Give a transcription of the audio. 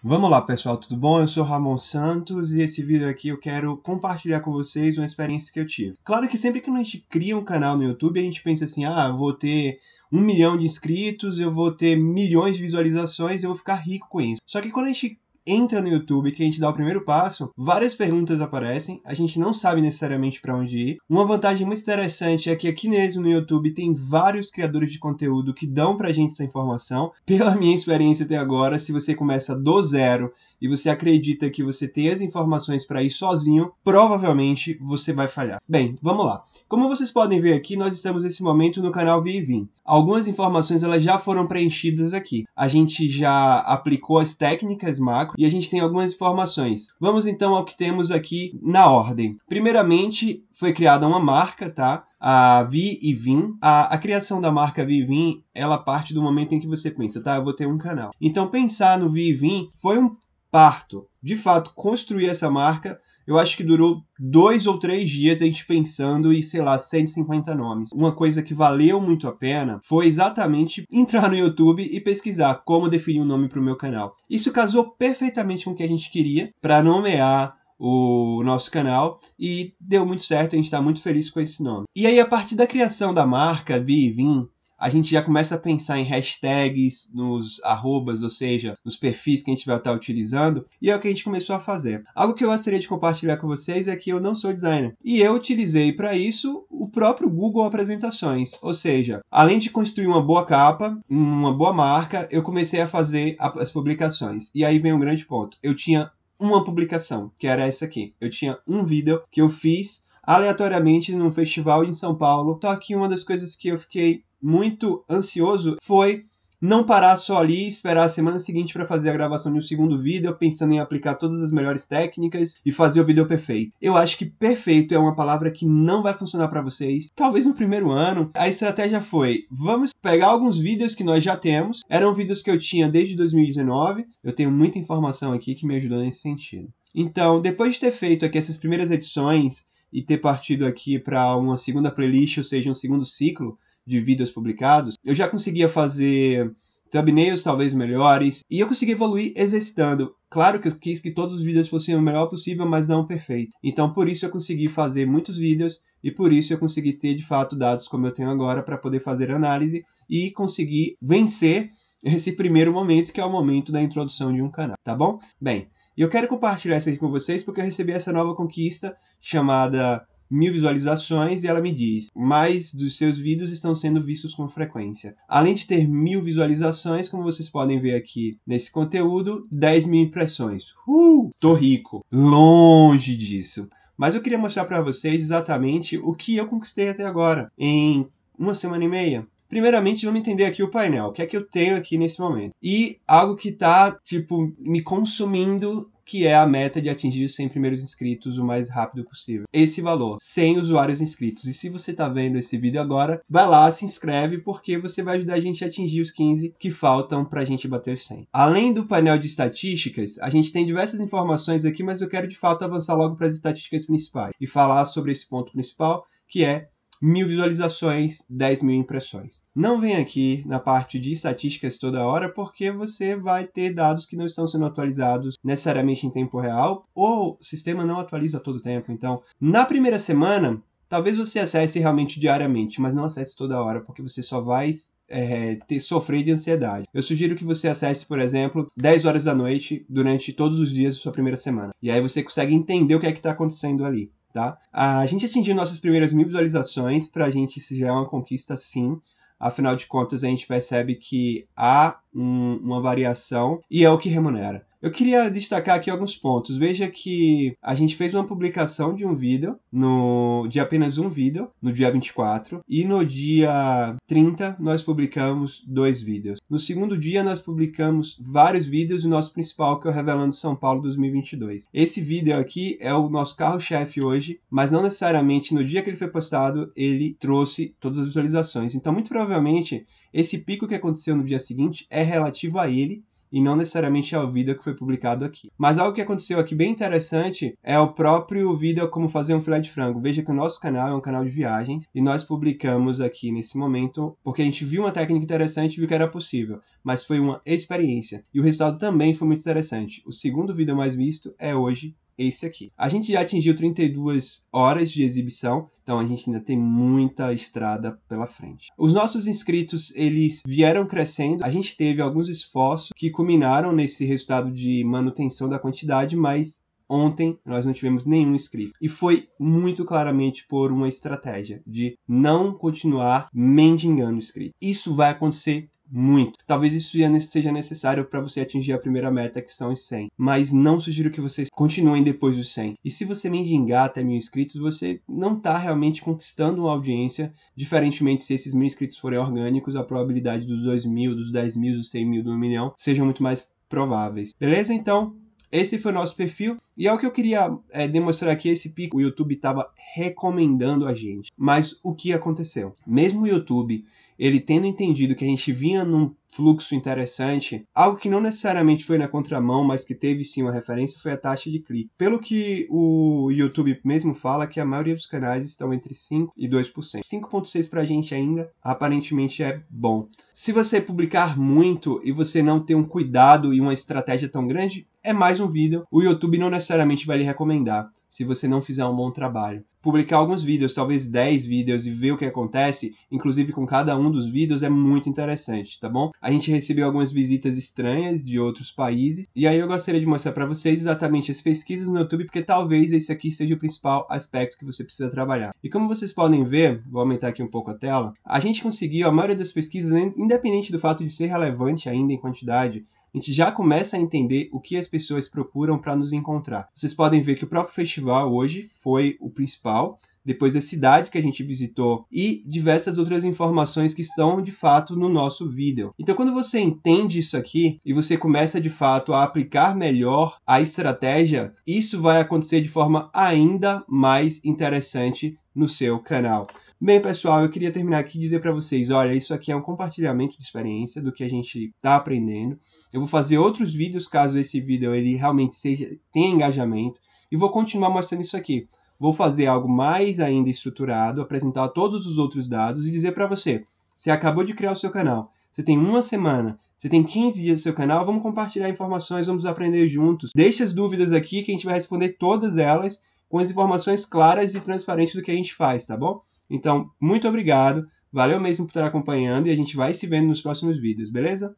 Vamos lá, pessoal, tudo bom? Eu sou Ramon Santos e esse vídeo aqui eu quero compartilhar com vocês uma experiência que eu tive. Claro que sempre que a gente cria um canal no YouTube, a gente pensa assim, ah, vou ter um milhão de inscritos, eu vou ter milhões de visualizações, eu vou ficar rico com isso. Só que quando a gente entra no YouTube, que a gente dá o primeiro passo, várias perguntas aparecem, a gente não sabe necessariamente para onde ir. Uma vantagem muito interessante é que aqui mesmo no YouTube tem vários criadores de conteúdo que dão pra gente essa informação. Pela minha experiência até agora, se você começa do zero e você acredita que você tem as informações para ir sozinho, provavelmente você vai falhar. Bem, vamos lá. Como vocês podem ver aqui, nós estamos nesse momento no canal Vivim. Algumas informações elas já foram preenchidas aqui. A gente já aplicou as técnicas macro e a gente tem algumas informações. Vamos então ao que temos aqui na ordem. Primeiramente, foi criada uma marca, tá? a Vi e Vim. A, a, criação da marca Vi e Vim, ela parte do momento em que você pensa, tá, eu vou ter um canal. Então pensar no Vi e Vim foi um parto. De fato, construir essa marca eu acho que durou dois ou três dias a gente pensando e, sei lá, 150 nomes. Uma coisa que valeu muito a pena foi exatamente entrar no YouTube e pesquisar como definir um nome para o meu canal. Isso casou perfeitamente com o que a gente queria para nomear o nosso canal e deu muito certo, a gente está muito feliz com esse nome. E aí, a partir da criação da marca Vivim, a gente já começa a pensar em hashtags, nos arrobas, ou seja, nos perfis que a gente vai estar utilizando, e é o que a gente começou a fazer. Algo que eu gostaria de compartilhar com vocês é que eu não sou designer, e eu utilizei para isso o próprio Google Apresentações, ou seja, além de construir uma boa capa, uma boa marca, eu comecei a fazer as publicações. E aí vem um grande ponto. Eu tinha uma publicação, que era essa aqui. Eu tinha um vídeo que eu fiz aleatoriamente num festival em São Paulo. Só que uma das coisas que eu fiquei muito ansioso foi não parar só ali e esperar a semana seguinte para fazer a gravação de um segundo vídeo, pensando em aplicar todas as melhores técnicas e fazer o vídeo perfeito. Eu acho que perfeito é uma palavra que não vai funcionar para vocês. Talvez no primeiro ano, a estratégia foi: vamos pegar alguns vídeos que nós já temos. Eram vídeos que eu tinha desde 2019. Eu tenho muita informação aqui que me ajudou nesse sentido. Então, depois de ter feito aqui essas primeiras edições e ter partido aqui para uma segunda playlist, ou seja, um segundo ciclo, de vídeos publicados, eu já conseguia fazer thumbnails talvez melhores, e eu consegui evoluir exercitando. Claro que eu quis que todos os vídeos fossem o melhor possível, mas não perfeito. Então por isso eu consegui fazer muitos vídeos e por isso eu consegui ter de fato dados como eu tenho agora para poder fazer análise e conseguir vencer esse primeiro momento que é o momento da introdução de um canal, tá bom? Bem, eu quero compartilhar isso aqui com vocês porque eu recebi essa nova conquista chamada mil visualizações e ela me diz: mais dos seus vídeos estão sendo vistos com frequência. Além de ter mil visualizações, como vocês podem ver aqui nesse conteúdo, 10 mil impressões. Uh! Tô rico. Longe disso. Mas eu queria mostrar para vocês exatamente o que eu conquistei até agora em uma semana e meia. Primeiramente, vamos entender aqui o painel, o que é que eu tenho aqui nesse momento. E algo que tá, tipo, me consumindo que é a meta de atingir os 100 primeiros inscritos o mais rápido possível. Esse valor, 100 usuários inscritos. E se você está vendo esse vídeo agora, vai lá, se inscreve, porque você vai ajudar a gente a atingir os 15 que faltam para a gente bater os 100. Além do painel de estatísticas, a gente tem diversas informações aqui, mas eu quero de fato avançar logo para as estatísticas principais e falar sobre esse ponto principal, que é mil visualizações, 10 mil impressões. Não vem aqui na parte de estatísticas toda hora, porque você vai ter dados que não estão sendo atualizados necessariamente em tempo real, ou o sistema não atualiza todo o tempo. Então, na primeira semana, talvez você acesse realmente diariamente, mas não acesse toda hora, porque você só vai é, ter, sofrer de ansiedade. Eu sugiro que você acesse, por exemplo, 10 horas da noite durante todos os dias da sua primeira semana. E aí você consegue entender o que é que está acontecendo ali tá? A gente atingiu nossas primeiras mil visualizações, para a gente isso já é uma conquista, sim. Afinal de contas, a gente percebe que há um, uma variação e é o que remunera. Eu queria destacar aqui alguns pontos. Veja que a gente fez uma publicação de um vídeo, no, de apenas um vídeo, no dia 24, e no dia 30 nós publicamos dois vídeos. No segundo dia nós publicamos vários vídeos, o nosso principal que é o Revelando São Paulo 2022. Esse vídeo aqui é o nosso carro-chefe hoje, mas não necessariamente no dia que ele foi postado ele trouxe todas as visualizações. Então, muito provavelmente, esse pico que aconteceu no dia seguinte é relativo a ele e não necessariamente ao vídeo que foi publicado aqui. Mas algo que aconteceu aqui bem interessante é o próprio vídeo como fazer um filé de frango. Veja que o nosso canal é um canal de viagens e nós publicamos aqui nesse momento porque a gente viu uma técnica interessante e viu que era possível, mas foi uma experiência. E o resultado também foi muito interessante. O segundo vídeo mais visto é hoje esse aqui. A gente já atingiu 32 horas de exibição, então a gente ainda tem muita estrada pela frente. Os nossos inscritos, eles vieram crescendo. A gente teve alguns esforços que culminaram nesse resultado de manutenção da quantidade, mas ontem nós não tivemos nenhum inscrito. E foi muito claramente por uma estratégia de não continuar mendigando inscrito. Isso vai acontecer muito. Talvez isso seja necessário para você atingir a primeira meta, que são os 100. Mas não sugiro que vocês continuem depois dos 100. E se você mendigar até mil inscritos, você não está realmente conquistando uma audiência. Diferentemente, se esses mil inscritos forem orgânicos, a probabilidade dos 2 mil, dos 10 mil, dos 100 mil, do 1 milhão sejam muito mais prováveis. Beleza? Então, esse foi o nosso perfil e é o que eu queria é, demonstrar aqui esse pico. O YouTube estava recomendando a gente, mas o que aconteceu? Mesmo o YouTube ele tendo entendido que a gente vinha num fluxo interessante, algo que não necessariamente foi na contramão, mas que teve sim uma referência, foi a taxa de clique. Pelo que o YouTube mesmo fala, que a maioria dos canais estão entre 5% e 2%. 5,6% para a gente ainda, aparentemente é bom. Se você publicar muito e você não ter um cuidado e uma estratégia tão grande, é mais um vídeo, o YouTube não necessariamente vai lhe recomendar se você não fizer um bom trabalho publicar alguns vídeos, talvez 10 vídeos e ver o que acontece, inclusive com cada um dos vídeos é muito interessante, tá bom? A gente recebeu algumas visitas estranhas de outros países e aí eu gostaria de mostrar para vocês exatamente as pesquisas no YouTube porque talvez esse aqui seja o principal aspecto que você precisa trabalhar. E como vocês podem ver, vou aumentar aqui um pouco a tela, a gente conseguiu a maioria das pesquisas né, independente do fato de ser relevante ainda em quantidade, a gente já começa a entender o que as pessoas procuram para nos encontrar. Vocês podem ver que o próprio festival hoje foi o principal, depois a cidade que a gente visitou e diversas outras informações que estão de fato no nosso vídeo. Então, quando você entende isso aqui e você começa de fato a aplicar melhor a estratégia, isso vai acontecer de forma ainda mais interessante no seu canal. Bem, pessoal, eu queria terminar aqui e dizer para vocês, olha, isso aqui é um compartilhamento de experiência do que a gente está aprendendo. Eu vou fazer outros vídeos caso esse vídeo ele realmente seja tenha engajamento e vou continuar mostrando isso aqui. Vou fazer algo mais ainda estruturado, apresentar todos os outros dados e dizer para você, você acabou de criar o seu canal, você tem uma semana, você tem 15 dias no seu canal, vamos compartilhar informações, vamos aprender juntos. Deixe as dúvidas aqui que a gente vai responder todas elas com as informações claras e transparentes do que a gente faz, tá bom? Então, muito obrigado, valeu mesmo por estar acompanhando e a gente vai se vendo nos próximos vídeos, beleza?